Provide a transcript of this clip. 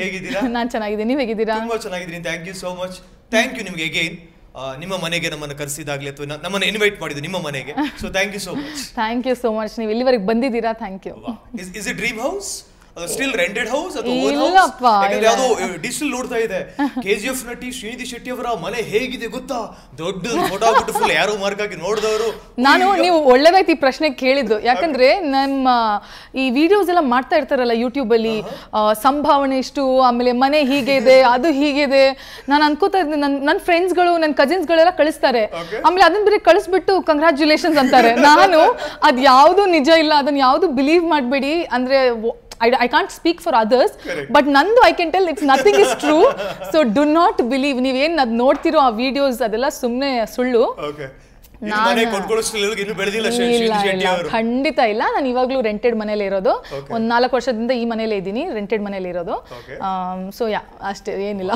ಹೇಗಿದ್ದೀರಾ ನಾನು ಚೆನ್ನಾಗಿದ್ದೀನಿ ನೀವು ಹೇಗಿದ್ದೀರಾ ತುಂಬಾ ಚೆನ್ನಾಗಿದ್ದೀನಿ thank you so much thank you ನಿಮಗೆ ಅಗೇನ್ ನಿಮ್ಮ ಮನೆಗೆ ನಮ್ಮನ್ನು ಕರೆಸಿದಾಗಲಿ ಅಥವಾ ನಮ್ಮನ್ನು ಇನ್ವೈಟ್ ಮಾಡಿದ್ದು ನಿಮ್ಮ ಮನೆಗೆ so thank you so much thank you so much ನೀವು ಇಲ್ಲಿವರೆಗೆ ಬಂದಿದ್ದೀರಾ thank you is is it dream house still rented house ಅಥವಾ ಓನ್ ಹೌಸ್ ಯಾಕಂದ್ರೆ ಅದು ಡಿಜಿಟಲ್ ನೋಡ್ತಾ ಇದೆ ಕೆಜಿಎಫ್ ನಟಿ ಶ್ರೀನಿಧಿ ಶೆಟ್ಟಿ ಅವರ ಮನೆ ಹೇಗಿದೆ ಗೊತ್ತಾ ದೊಡ್ಡ ಫೋಟೋ ಬ್ಯೂಟಿಫುಲ್ ಫುಲ್ ಮಾರ್ಕ್ ಆಗಿ ನೋಡಿದವರು ನಾನು ನೀವು ಒಳ್ಳೇದಾಯ್ತು ಈ ಪ್ರಶ್ನೆ ಕೇಳಿದ್ದು ಯಾಕಂದ್ರೆ ನಮ್ಮ ಈ ವಿಡಿಯೋಸ್ ಎಲ್ಲ ಮಾಡ್ತಾ ಇರ್ತಾರಲ್ಲ ಯೂಟ್ಯೂಬ್ ಅಲ್ಲಿ ಸಂಭಾವನೆ ಇಷ್ಟು ಆಮೇಲೆ ಮನೆ ಹೀಗೆ ಇದೆ ಅದು ಹೀಗೆ ಇದೆ ನಾನು ಅನ್ಕೋತಾ ಇದ್ದೆ ನನ್ನ ನನ್ನ ಫ್ರೆಂಡ್ಸ್ಗಳು ನನ್ನ ಕಜಿನ್ಸ್ ಗಳೆಲ್ಲ ಕಳಿಸ್ತಾರೆ ಆಮೇಲೆ ಅದನ್ನ ಬರೀ ಕಳಿಸ್ಬಿಟ್ಟು ಕಂಗ್ರಾಚ್ಯುಲೇಷನ್ಸ್ ಅಂತಾರೆ ನಾನು ಅದು ಯಾವುದು ನಿಜ ಇಲ್ಲ ಅದನ್ನ ಯಾವುದು ಬಿಲೀವ್ ಮಾಡಬೇಡಿ ಅಂದ್ರೆ I I can't speak for others Correct. But ನಂದು I can tell nothing is true so do not believe ನೀವೇನು ಅದು ನೋಡ್ತಿರೋ ಆ ವಿಡಿಯೋಸ್ ಅದೆಲ್ಲ ಸುಮ್ಮನೆ ಸುಳ್ಳು ಇಲ್ಲ ಇಲ್ಲ ಖಂಡಿತ ಇಲ್ಲ ನಾನು ಇವಾಗಲೂ ರೆಂಟೆಡ್ ಮನೇಲಿ ಇರೋದು ಒಂದ್ ನಾಲ್ಕು ವರ್ಷದಿಂದ ಈ ಮನೇಲಿ ಇದ್ದೀನಿ ರೆಂಟೆಡ್ ಮನೇಲಿ ಇರೋದು ಸೊ ಯಾ ಅಷ್ಟೇ ಏನಿಲ್ಲ